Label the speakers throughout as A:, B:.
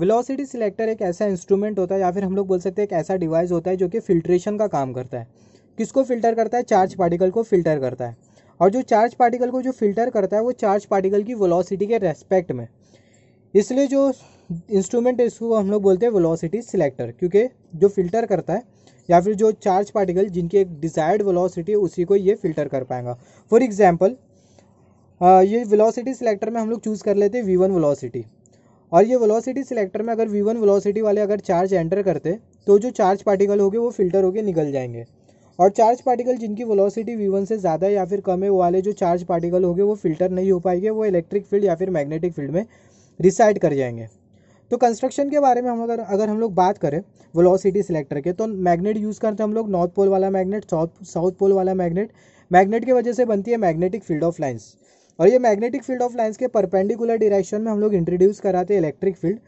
A: velocity selector एक ऐसा instrument होता है या फिर हम लोग बोल सकते हैं एक ऐसा डिवाइस होता है जो कि फिल्ट्रेशन का काम करता है किसको फिल्टर करता है चार्ज पार्टिकल को फिल्टर करता है और जो चार्ज पार्टिकल को जो फिल्टर करता है वो चार्ज पार्टिकल की वेलोसिटी के रेस्पेक्ट में इसलिए जो इंस्ट्रूमेंट है इसको हम लोग बोलते हैं वेलोसिटी सिलेक्टर क्योंकि जो फिल्टर करता है या फिर जो चार्ज पार्टिकल जिनकी एक डिज़ायर्ड वेलोसिटी है उसी को ये फिल्टर कर पाएगा फॉर एग्ज़ाम्पल ये वेलोसिटी सिलेक्टर में हम लोग चूज़ कर लेते हैं वी वन वेलोसिटी और ये वेलोसिटी सिलेक्टर में अगर वी वन वेलोसिटी वाले अगर चार्ज एंटर करते तो जो चार्ज पार्टिकल होंगे वो फिल्टर होकर निकल जाएंगे और चार्ज पार्टिकल जिनकी वेलोसिटी वी वन से ज़्यादा या फिर कम है वो वाले जो चार्ज पार्टिकल होंगे वो फिल्टर नहीं हो पाएंगे वो इलेक्ट्रिक फील्ड या फिर मैग्नेटिक फील्ड में रिसाइड कर जाएंगे तो कंस्ट्रक्शन के बारे में हम अगर अगर हम लोग बात करें वेलोसिटी सिलेक्टर के तो मैग्नेट यूज़ करते हैं हम लोग नॉर्थ पोल वाला मैग्नेट साउथ साउथ पोल वाला मैग्नेट मैग्नेट की वजह से बनती है मैग्नेटिक फील्ड ऑफ लाइन्स और ये मैग्नेटिक फील्ड ऑफ लाइंस के परपेंडिकुलर डायरेक्शन में हम लोग इंट्रोड्यूस कराते हैं इलेक्ट्रिक फील्ड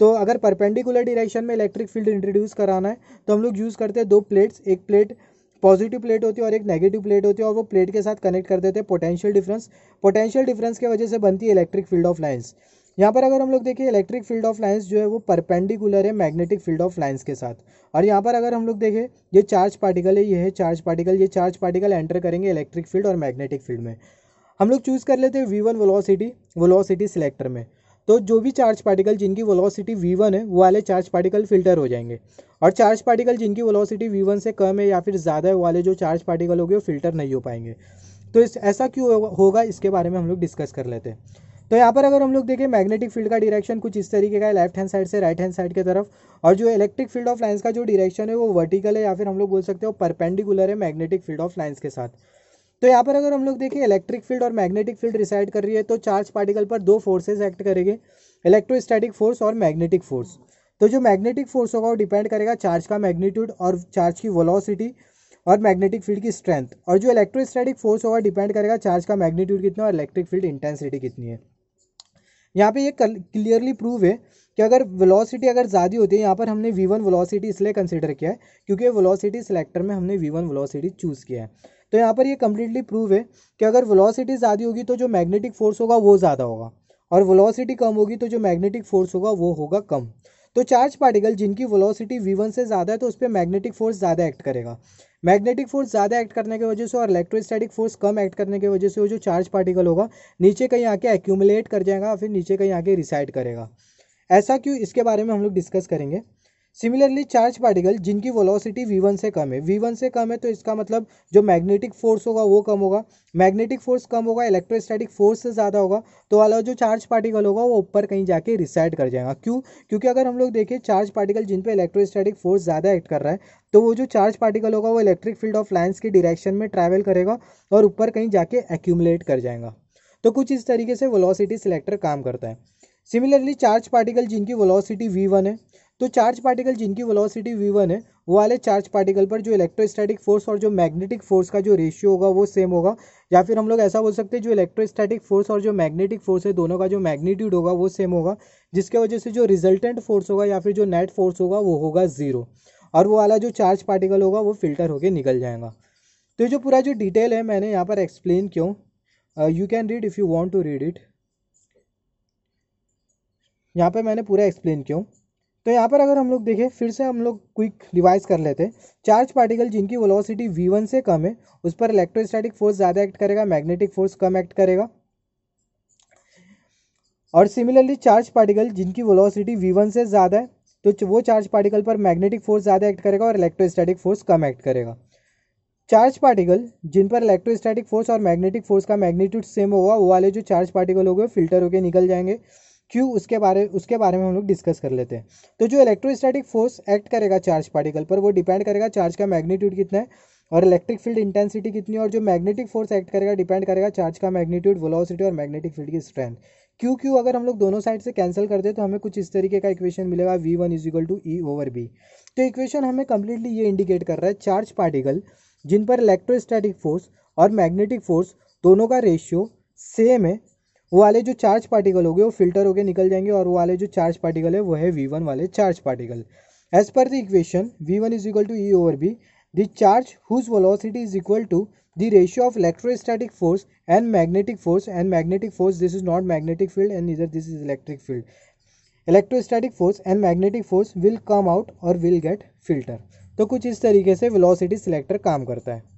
A: तो अगर परपेंडिकुलर डायरेक्शन में इलेक्ट्रिक फील्ड इंट्रोड्यूस कराना है तो हम लोग यूज़ करते हैं दो प्लेट्स एक प्लेट पॉजिटिव प्लेट होती है और एक नेगेटिव प्लेट होती है और वो प्लेट के साथ कनेक्ट कर देते हैं पोटेंशियल डिफरेंस पोटेंशियल डिफरेंस की वजह से बनती है इलेक्ट्रिक फील्ड ऑफ लाइन्स यहाँ पर अगर हम लोग देखें इलेक्ट्रिक फील्ड ऑफ लाइन्स जो है वो परपेंडिकुलर है मैग्नेटिक फील्ड ऑफ लाइन्स के साथ और यहाँ पर अगर हम लोग देखें ये चार्ज पार्टिकल है ये है चार्ज पार्टिकल ये चार्ज पार्टिकल एंटर करेंगे इलेक्ट्रिक फील्ड और मैग्नेटिक फील्ड में हम लोग चूज़ कर लेते हैं V one velocity velocity selector में तो जो भी चार्ज पार्टिकल जिनकी वेलोसिटी v1 है वो वाले चार्ज पार्टिकल फिल्टर हो जाएंगे और चार्ज पार्टिकल जिनकी वेलोसिटी v1 से कम है या फिर ज़्यादा है वाले जो चार्ज पार्टिकल गए वो फिल्टर नहीं हो पाएंगे तो इस ऐसा क्यों होगा इसके बारे में हम लोग डिस्कस कर लेते हैं तो यहाँ पर अगर हम लोग देखें मैग्नेटिक फील्ड का डायरेक्शन कुछ इस तरीके का है लेफ्ट हैंड साइड से राइट हैंड साइड की तरफ और जो इलेक्ट्रिक फील्ड ऑफ लाइन्स का जो डायरेक्शन है वो वर्टिकल है या फिर हम लोग बोल सकते हैं वो परपेंडिकुलर है मैग्नेटिक फील्ड ऑफ लाइन्स के साथ तो यहाँ पर अगर हम लोग देखें इलेक्ट्रिक फील्ड और मैग्नेटिक फील्ड रिसाइड कर रही है तो चार्ज पार्टिकल पर दो फोर्सेज एक्ट करेंगे इलेक्ट्रोस्टैटिक फोर्स और मैग्नेटिक फोर्स तो जो मैग्नेटिक फोर्स होगा वो डिपेंड करेगा चार्ज का मैग्नीट्यूड और चार्ज की वोलॉसिटी और मैग्नेटिक फील्ड की स्ट्रेंथ और जो इलेक्ट्रोस्टैटिक फोर्स होगा डिपेंड करेगा चार्ज का मैग्नीट्यूड कितना और इलेक्ट्रिक फील्ड इंटेंसिटी कितनी है यहाँ पे ये क्लियरली प्रूव है कि अगर वेलोसिटी अगर ज़्यादा होती है यहाँ पर हमने वन वेलोसिटी इसलिए कंसिडर किया है क्योंकि वेलोसिटी सिलेक्टर में हमने वन वेलोसिटी चूज़ किया है तो यहाँ पर ये कम्प्लीटली प्रूव है कि अगर वेलोसिटी ज़्यादा होगी तो जो मैग्नेटिक फोर्स होगा वो ज़्यादा होगा और वेलोसिटी कम होगी तो जो मैग्नेटिक फोर्स होगा वो होगा कम तो चार्ज पार्टिकल जिनकी वेलोसिटी v1 से ज़्यादा है तो उस पर मैग्नेटिक फोर्स ज़्यादा एक्ट करेगा मैग्नेटिक फोर्स ज़्यादा एक्ट करने की वजह से और इलेक्ट्रोस्टैटिक फोर्स कम एक्ट करने की वजह से वो जो चार्ज पार्टिकल होगा नीचे कहीं आके एक्यूमुलेट कर जाएगा फिर नीचे कहीं आके रिसाइड करेगा ऐसा क्यों इसके बारे में हम लोग डिस्कस करेंगे सिमिलरली चार्ज पार्टिकल जिनकी वेलोसिटी वन से कम है वी वन से कम है तो इसका मतलब जो मैग्नेटिक फोर्स होगा वो कम होगा मैग्नेटिक फोर्स कम होगा इलेक्ट्रोस्टैटिक फोर्स से ज़्यादा होगा तो वाला जो चार्ज पार्टिकल होगा वो ऊपर कहीं जाके रिसाइड कर जाएगा क्यों क्योंकि अगर हम लोग देखें चार्ज पार्टिकल जिन पर इलेक्ट्रोस्टैटिक फोर्स ज़्यादा एक्ट कर रहा है तो वो जो चार्ज पार्टिकल होगा वो इलेक्ट्रिक फील्ड ऑफ लाइन्स की डिरेक्शन में ट्रैवल करेगा और ऊपर कहीं जाके एक्यूमुलेट कर जाएगा तो कुछ इस तरीके से वेलोसिटी सिलेक्टर काम करता है सिमिलरली चार्ज पार्टिकल जिनकी वेलोसिटी वन है तो चार्ज पार्टिकल जिनकी वेलोसिटी वी वन है वो वाले चार्ज पार्टिकल पर जो इलेक्ट्रोस्टैटिक फोर्स और जो मैग्नेटिक फोर्स का जो रेशियो होगा वो सेम होगा या फिर हम लोग ऐसा बोल सकते हैं जो इलेक्ट्रोस्टैटिक फोर्स और जो मैग्नेटिक फोर्स है दोनों का जो मैग्नीट्यूड होगा वो सेम होगा जिसके वजह से जो रिजल्टेंट फोर्स होगा या फिर जो नेट फोर्स होगा वो होगा ज़ीरो और वो वाला जो चार्ज पार्टिकल होगा वो फिल्टर होकर निकल जाएगा तो जो पूरा जो डिटेल है मैंने यहाँ पर एक्सप्लेन क्यों you can read if you want to read it यहाँ पर मैंने पूरा एक्सप्लेन क्यों तो यहाँ पर अगर हम लोग देखें फिर से हम लोग क्विक रिवाइज कर लेते हैं चार्ज पार्टिकल जिनकी वेलोसिटी वन से कम है उस पर इलेक्ट्रोस्टैटिक फोर्स ज़्यादा एक्ट करेगा मैग्नेटिक फोर्स कम एक्ट करेगा और सिमिलरली चार्ज पार्टिकल जिनकी वेलोसिटी वन से ज़्यादा है तो वो चार्ज पार्टिकल पर मैग्नेटिक फोर्स ज़्यादा एक्ट करेगा और इलेक्ट्रोस्टैटिक फोर्स कम एक्ट करेगा चार्ज पार्टिकल जिन पर इलेक्ट्रोस्टैटिक फोर्स और मैग्नेटिक फोर्स का मैग्नीट्यूड सेम होगा वो वाले जो चार्ज पार्टिकल हो गए फिल्टर होकर निकल जाएंगे क्यों उसके बारे उसके बारे में हम लोग डिस्कस कर लेते हैं तो जो इलेक्ट्रोस्टैटिक फोर्स एक्ट करेगा चार्ज पार्टिकल पर वो डिपेंड करेगा चार्ज का मैग्नीट्यूड कितना है और इलेक्ट्रिक फील्ड इंटेंसिटी कितनी और जो मैग्नेटिक फोर्स एक्ट करेगा डिपेंड करेगा चार्ज का मैग्नीट्यूड वेलोसिटी और मैग्नेटिक फील्ड की स्ट्रेंथ क्यू क्यू अगर हम लोग दोनों साइड से कैंसिल कर दे तो हमें कुछ इस तरीके का इक्वेशन मिलेगा V one is equal to E over B तो इक्वेशन हमें कम्प्लीटली ये इंडिकेट कर रहा है चार्ज पार्टिकल जिन पर इलेक्ट्रोस्टैटिक फोर्स और मैग्नेटिक फोर्स दोनों का रेशियो सेम है वो वाले जो चार्ज पार्टिकल हो गए वो फिल्टर होकर निकल जाएंगे और वो वाले जो चार्ज पार्टिकल है वो है वी वन वाले charge particle as per the equation V one is equal to E over B the charge whose velocity is equal to the ratio of electrostatic force and magnetic force and magnetic force this is not magnetic field and इधर this is electric field electrostatic force and magnetic force will come out और will get filter तो कुछ इस तरीके से velocity selector काम करता है